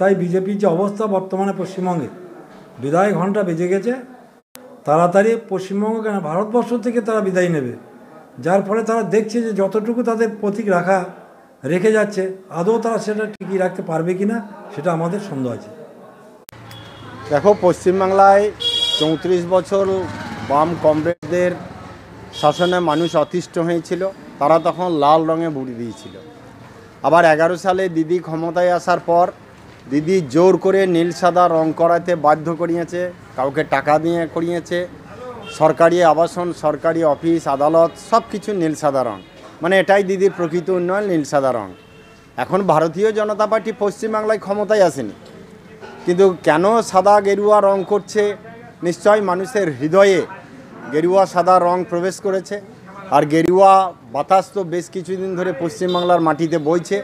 তাই বিজেপির যে অবস্থা বর্তমানে পশ্চিমবঙ্গে বিদায় ঘন্টা বেজে গেছে তাড়াতাড়ি পশ্চিমবঙ্গ কেন ভারতবর্ষ থেকে তারা বিদায় নেবে যার ফলে তারা দেখছে যে যতটুকু তাদের প্রতীক রাখা রেখে যাচ্ছে আদৌ তারা সেটা ঠিকই রাখতে পারবে কি না সেটা আমাদের সন্দেহ আছে দেখো পশ্চিমবাংলায় চৌত্রিশ বছর বাম কংগ্রেসদের শাসনে মানুষ অতিষ্ঠ হয়েছিল তারা তখন লাল রঙে বুড়ি দিয়েছিল আবার এগারো সালে দিদি ক্ষমতায় আসার পর দিদি জোর করে নীল সাদা রং করাতে বাধ্য করিয়েছে কাউকে টাকা দিয়ে করিয়েছে সরকারি আবাসন সরকারি অফিস আদালত সব কিছু নীল সাদা রং মানে এটাই দিদির প্রকৃত উন্নয়ন নীল সাদা রং এখন ভারতীয় জনতা পার্টি পশ্চিমবাংলায় ক্ষমতায় আসেনি কিন্তু কেন সাদা গেরুয়া রং করছে নিশ্চয় মানুষের হৃদয়ে গেরুয়া সাদা রং প্রবেশ করেছে আর গেরুয়া বাতাস তো বেশ কিছুদিন ধরে পশ্চিমবাংলার মাটিতে বইছে